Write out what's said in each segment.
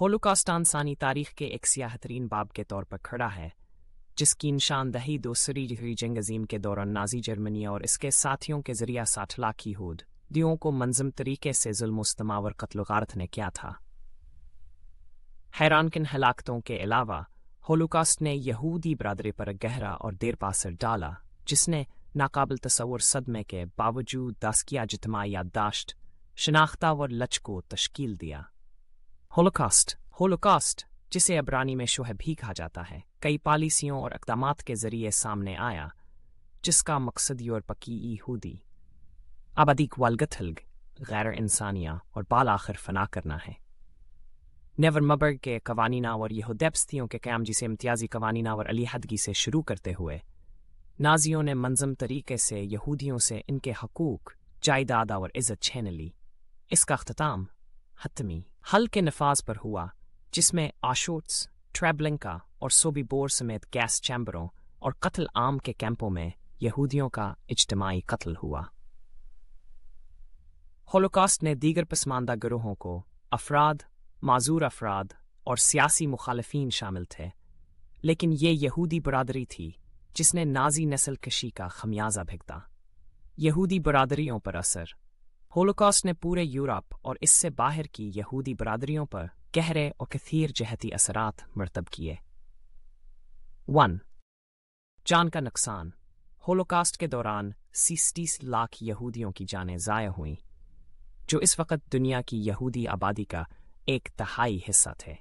Holocaust आंसानी तारीख के एक सियाहतरीन बाब के तौर पर खड़ा है जिसकी निशानदही दूसरी जंग अजीम के दौरान नाजी जर्मनी और इसके साथियों के जरिया साठ लाखी हूद दियों को मंजम तरीके से जुल्मस्तमा और कत्ल गारत ने किया था हैरान किन हलाकतों के अलावा होलोकास्ट ने यहूदी बरदरी पर गहरा और देर पासर डाला जिसने नाकाबिल तस्वर सदमे के बावजूद दासकिया जितमा याददाश्त शनाख्ता और लच को तश्कील दिया होलोकास्ट होलोकास्ट जिसे अबरानी में शोह भी कहा जाता है कई पॉलिसियों और इकदाम के जरिए सामने आया जिसका मकसद यूरोपकी यहूदी आबादी वालगथल्ग गैर इंसानिया और बाल आखिर फना करना है नेवर मबर के कवानीना और यहूदैबस्तियों के क्याम जिसे इम्तियाजी कवानी और अलीहदगी से शुरू करते हुए नाजियों ने मंजम तरीके से यहूदियों से इनके हकूक जायदाद और इज़्ज़त छीन ली इसका अख्ताम हतमी हल के नफाज पर हुआ जिसमें आशोट्स ट्रेबलिंका और सोबीबोर समेत गैस चैम्बरों और कत्ल आम के कैंपों में यहूदियों का इजतमाही कत्ल हुआ होलोकास्ट ने दीगर पसमानदा गिरोहों को अफराद माजूर अफराद और सियासी मुखालफन शामिल थे लेकिन ये यहूदी बरदरी थी जिसने नाजी नस्ल कशी का खमियाजा भिगता यहूदी बरदरीों पर असर होलोकॉस्ट ने पूरे यूरोप और इससे बाहर की यहूदी बरादरियों पर गहरे और कथीर जहती असरात मरतब किए वन जान का नुकसान होलोकास्ट के दौरान सीस्टीस लाख यहूदियों की जानें ज़ाया हुईं जो इस वक्त दुनिया की यहूदी आबादी का एक तहाई हिस्सा थे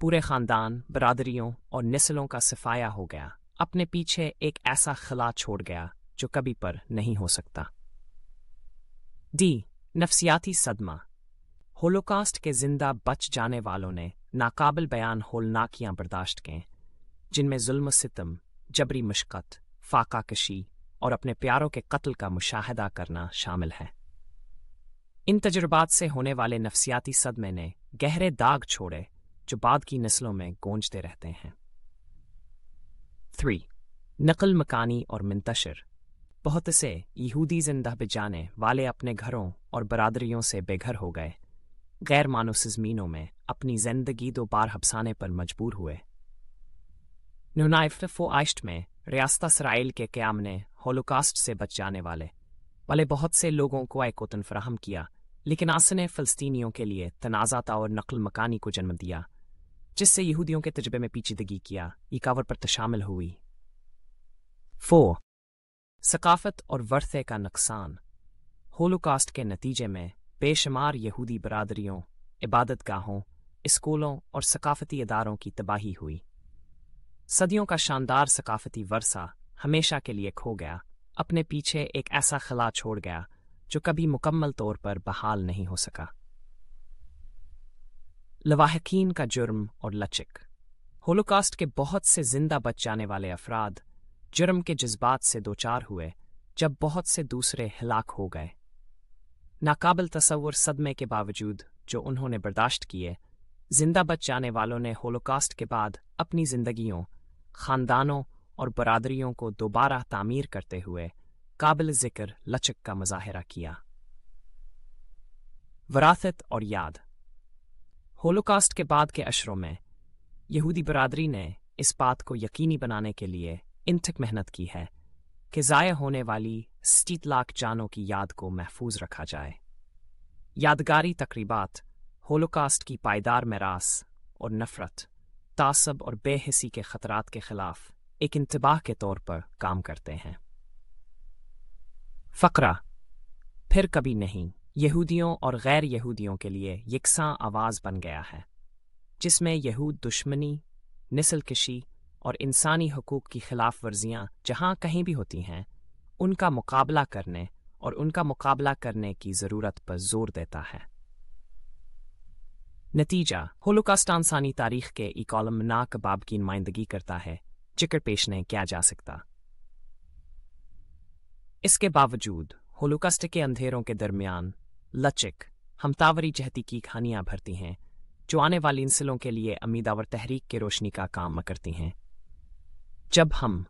पूरे ख़ानदान बरादरियों और नस्लों का सफाया हो गया अपने पीछे एक ऐसा खला छोड़ गया जो कभी पर नहीं हो सकता डी नफसियाती सदमा होलोकास्ट के जिंदा बच जाने वालों ने नाकाबिल बयान होलनाकियां बर्दाश्त किए जिनमें जुल्म सितम जबरी मुश्कत फाका कशी और अपने प्यारों के कत्ल का मुशाहदा करना शामिल है इन तजुर्बात से होने वाले नफसियाती सदमे ने गहरे दाग छोड़े जो बाद की नस्लों में गूंजते रहते हैं थ्री नकल मकानी और मंतशर बहुत से यहूदी जिंदा बिजाने वाले अपने घरों और बरादरियों से बेघर हो गए गैर मानुस ज़मीनों में अपनी जिंदगी दो बार हबसाने पर मजबूर हुए नुनाइफ आइश्ट में रियासत सराइल के क्याम ने होलोकास्ट से बच जाने वाले वाले बहुत से लोगों को एकोतन फ्राहम किया लेकिन आस ने फ़लस्तीनियों के लिए तनाज़ाता और नकल मकानी को जन्म दिया जिससे यहूदियों के तजर्बे में पेचीदगी किया इकावर पर तशामिल तो हुई फो सकाफत और वर्थे का नुकसान होलोकास्ट के नतीजे में बेशुमार यहूदी बरदरीों इबादत गाहों स्कूलों और सकाफती इदारों की तबाही हुई सदियों का शानदार सकाफती वर्षा हमेशा के लिए खो गया अपने पीछे एक ऐसा खला छोड़ गया जो कभी मुकम्मल तौर पर बहाल नहीं हो सका लवाहकीन का जुर्म और लचक होलोकास्ट के बहुत से जिंदा बच जाने वाले अफराद जुर्म के जज्बात से दोचार हुए जब बहुत से दूसरे हिलाक हो गए नाकाबिल तस्वुर सदमे के बावजूद जो उन्होंने बर्दाश्त किए जिंदा बच जाने वालों ने होलोकास्ट के बाद अपनी जिंदगियों खानदानों और बरादरियों को दोबारा तामीर करते हुए काबिल जिक्र लचक का मुजाहरा किया वरासत और याद होलोकास्ट के बाद के अशरों में यहूदी बरादरी ने इस बात को यकीनी बनाने के लिए इंतक मेहनत की है कि ज़ाय होने वाली स्टीतलाक लाख जानों की याद को महफूज रखा जाए यादगारी तकरीबात होलोकास्ट की पायदार मरास और नफरत तासब और बेहसी के ख़तरात के ख़िलाफ़ एक इंतबाह के तौर पर काम करते हैं फ़करा फिर कभी नहीं यहूदियों और गैर यहूदियों के लिए यकसां आवाज़ बन गया है जिसमें यहूद दुश्मनी निसलकशी और इंसानी हकूक़ की खिलाफ वर्जियाँ जहाँ कहीं भी होती हैं उनका मुकाबला करने और उनका मुकाबला करने की ज़रूरत पर जोर देता है नतीजा होलोकास्ट इंसानी तारीख के एक नाक बाब की नुमाइंदगी करता है जिक्र पेश नहीं किया जा सकता इसके बावजूद होलोकास्ट के अंधेरों के दरमियान लचक हमतावरी जहती की कहानियां भरती हैं जो आने वाली इंसिलों के लिए अमीदावर तहरीक की रोशनी का काम करती हैं जब हम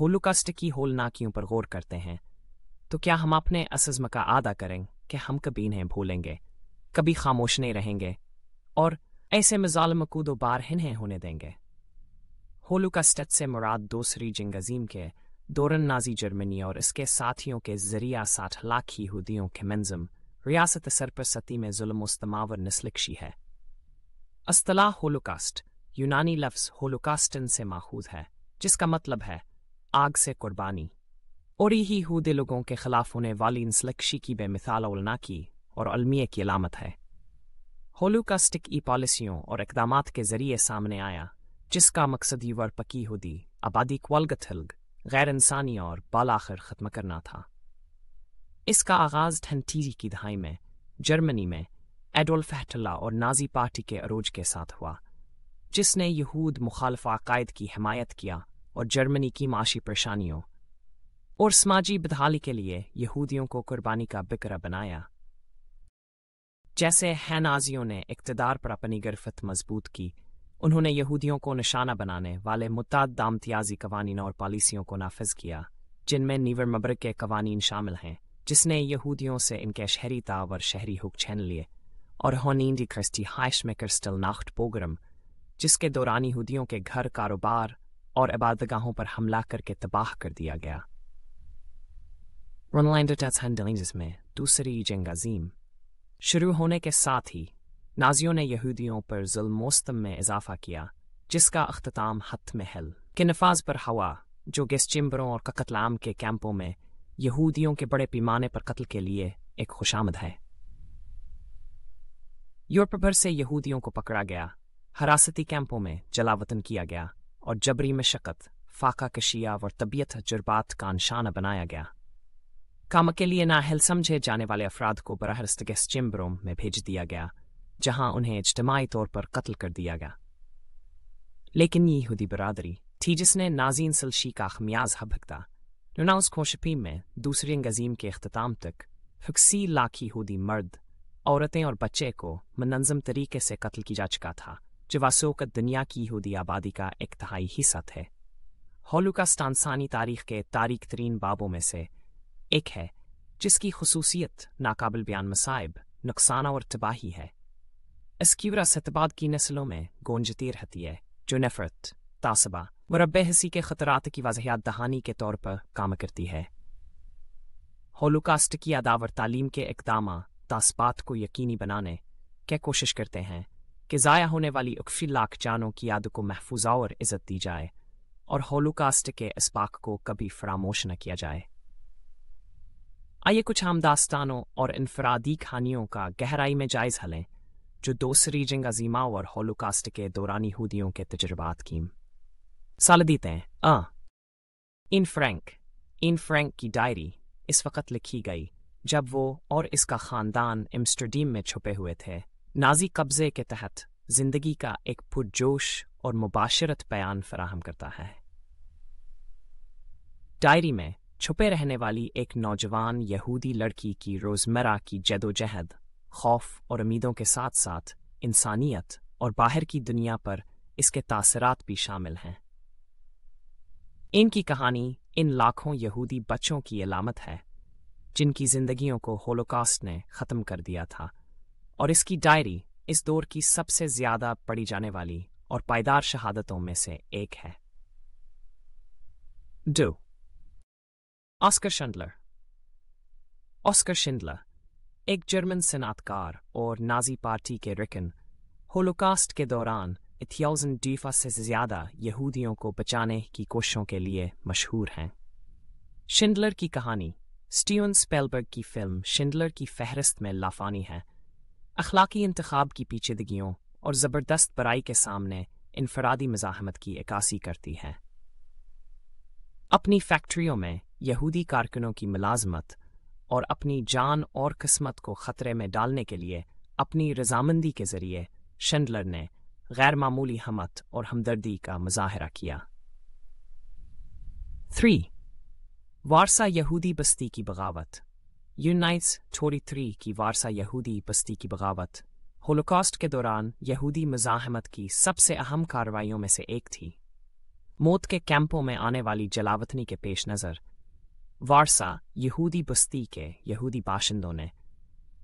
होलोकास्ट की होलनाकियों पर गौर करते हैं तो क्या हम अपने असज़म का आदा करें कि हम कभी इन्हें भूलेंगे कभी खामोश नहीं रहेंगे और ऐसे मजालम को दोबार इन्हें होने देंगे होलोकास्ट से मुराद दूसरी जंग अजीम के दौरन नाजी जर्मनी और इसके साथियों के जरिया साठ लाख यहूदियों के मंजम रियासत सरपरसती में जुल्म इस्तमाव है अस्तला होलोकास्ट यूनानी लफ्ज़ होलोकास्टन से माखूज है जिसका मतलब है आग से कुर्बानी और यही हूदे लोगों के खिलाफ होने वाली इंसलक्शी की बेमिसाल उलना की और अलमिय की अलामत है स्टिक ई पॉलिसियों और इकदाम के जरिए सामने आया जिसका मकसद युवर पकी हुदी आबादी क्वालगत थलग गैर इंसानी और बालाखिर खत्म करना था इसका आगाज ठंडीरी की दहाई में जर्मनी में एडोल्फ हेटला और नाजी पार्टी के अरोज के साथ हुआ जिसने यहूद मुखालफ अकायद की हमायत किया और जर्मनी की माशी परेशानियों और समाजी बदहाली के लिए यहूदियों को कुर्बानी का बिकरा बनाया जैसे हैनाजियों ने इकतदार पर अपनी गिरफ्त मजबूत की उन्होंने यहूदियों को निशाना बनाने वाले मुताद दामतियाजी कवानीन और पॉलिसियों को नाफज किया जिनमें नीवर मबर के कवानीन शामिल हैं जिसने यहूदियों से इनके शहरी तावर शहरी हुक छीन लिए और होनीन डी क्रिस्टी हाइश में क्रिस्टल नाख्ट पोग्रम जिसके दौरान यहूदियों के घर कारोबार और इबादतगाहों पर हमला करके तबाह कर दिया गया रोनलैंडो दूसरी जंग अजीम शुरू होने के साथ ही नाजियों ने यहूदियों पर जुल्मोस्तम में इजाफा किया जिसका अख्ताम हतमहल महल के नफाज पर हवा जो गैस चिम्बरों और ककतलाम के कैंपों में यहूदियों के बड़े पैमाने पर कत्ल के लिए एक खुशामद है यूरोप भर से यहूदियों को पकड़ा गया हरासती कैंपों में जलावतन किया गया और जबरी मशक्क़त फाका कशिया और तबीयत तजुर्बात का निशाना बनाया गया काम के लिए नाहल समझे जाने वाले अफराद को बरहरस्त गैस चिम्बरों में भेज दिया गया जहां उन्हें इज्तमाही तौर पर कत्ल कर दिया गया लेकिन यहूदी बरदरी थी जिसने नाजीन सलशी का खमियाज भगता नुनाउस खोशपी में दूसरी गजीम के अख्ताम तक फकसी लाख यहूदी मर्द औरतें और बच्चे को मनजम तरीके से कत्ल की जा चुका था जवासोक दुनिया की यहूदी आबादी का एक तहाई हिस्सा थे का स्टानसानी तारीख के तारीख तरीन बाबों में से एक है जिसकी खसूसियत नाकाबिल बयान मसाइब नुकसान और तबाही है इसकीवरा सतबाद की नस्लों में गोंजती रहती है जो नफरत तासबा व रब हसी के खतरात की वजहत दहानी के तौर पर काम करती है होलोकास्ट की अदावर तालीम के इकदाम तासबात को यकीनी बनाने की कोशिश करते हैं कि ज़ाया होने वाली उकफी लाख जानों की याद को महफूजा और इज्जत दी जाए और होलोकास्ट के पाक को कभी फरामोश न किया जाए आइए कुछ आम दास्तानों और इनफरादी कहानियों का गहराई में जायज़ हलें जो दूसरी जंग अजीमा और होलोकास्ट के दौरानी हूदियों के तजर्बात की हैं अ इन फ्रैंक इन फ्रैंक की डायरी इस वक्त लिखी गई जब वो और इसका ख़ानदान एम्स्टर्डीम में छुपे हुए थे नाजी कब्ज़े के तहत जिंदगी का एक पुरजोश और मुबाशरत बयान फराहम करता है डायरी में छुपे रहने वाली एक नौजवान यहूदी लड़की की रोज़मर्रा की जदोजहद खौफ और उम्मीदों के साथ साथ इंसानियत और बाहर की दुनिया पर इसके तासरात भी शामिल हैं इनकी कहानी इन लाखों यहूदी बच्चों की अलामत है जिनकी जिंदगियों को होलोकास्ट ने ख़त्म कर दिया था और इसकी डायरी इस दौर की सबसे ज्यादा पढ़ी जाने वाली और पायदार शहादतों में से एक है डू ऑस्कर शंडलर ऑस्कर शिंडलर एक जर्मन सनातकार और नाजी पार्टी के रिकन होलोकास्ट के दौरान इथियोजन डीफा से ज्यादा यहूदियों को बचाने की कोशिशों के लिए मशहूर हैं शिंडलर की कहानी स्टीवन स्पेलबर्ग की फिल्म शिंडलर की फहरिस्त में लाफानी है अखलाकी इंतखब की पीछेदगियों और ज़बरदस्त बराई के सामने इनफरादी मज़ाहमत की इक्यासी करती है अपनी फैक्ट्रियों में यहूदी कारकुनों की मुलाजमत और अपनी जान और किस्मत को ख़तरे में डालने के लिए अपनी रजामंदी के ज़रिए शेंडलर ने गैर मामूली हमत और हमदर्दी का मुजाहरा किया थ्री वारसा यहूदी बस्ती की बगावत यूनाइट्स थोड़ी थ्री की वारसा यहूदी बस्ती की बगावत होलोकॉस्ट के दौरान यहूदी मजाहमत की सबसे अहम कार्रवाइयों में से एक थी मौत के कैंपों में आने वाली जलावतनी के पेश नज़र वारसा यहूदी बस्ती के यहूदी बाशिंदों ने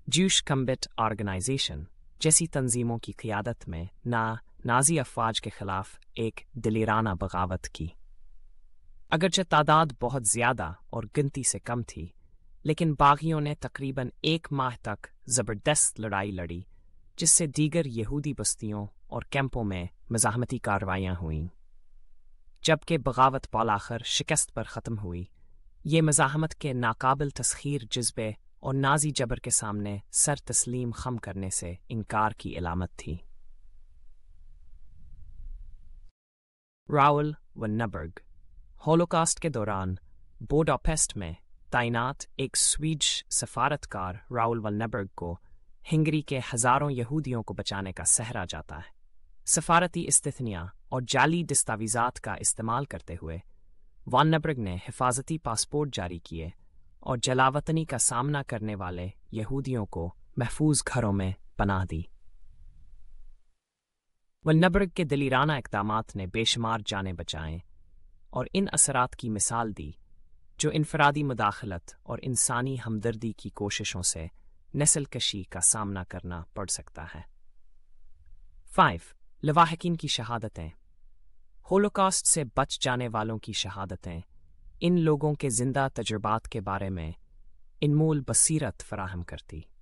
ज्यूश कम्बिट ऑर्गेनाइजेशन जैसी तंजीमों की क्यादत में ना नाजी अफवाज के खिलाफ एक दिलराना बगावत की अगरचे तादाद बहुत ज़्यादा और गिनती से कम थी लेकिन बागियों ने तकरीबन एक माह तक ज़बरदस्त लड़ाई लड़ी जिससे दीगर यहूदी बस्तियों और कैंपों में मजामती कार्रवाइयां हुईं जबकि बगावत पालाखर शिकस्त पर ख़त्म हुई ये मज़ाहमत के नाकाबिल तस्खीर जज्बे और नाजी जबर के सामने सर तस्लीम खम करने से इनकार की अलामत थी रावल व नबर्ग होलोकास्ट के दौरान बोडोपेस्ट में तैनात एक स्वीज सफारतकार राउल वलनेबर्ग को हिंगरी के हज़ारों यहूदियों को बचाने का सहरा जाता है सफारती इस्तिया और जाली दस्तावीज़ात का इस्तेमाल करते हुए वानबर्ग ने हिफाजती पासपोर्ट जारी किए और जलावतनी का सामना करने वाले यहूदियों को महफूज घरों में पनाह दी वन्नब्रग के दिलीराना इकदाम ने बेशुमार जाने बचाएं और इन असरात की मिसाल दी जो इनफरादी मदाखलत और इंसानी हमदर्दी की कोशिशों से नस्ल कशी का सामना करना पड़ सकता है फाइव लवाहकिन की शहादतें होलोकास्ट से बच जाने वालों की शहादतें इन लोगों के जिंदा तजुर्बात के बारे में इनमूल बसीरत फराहम करती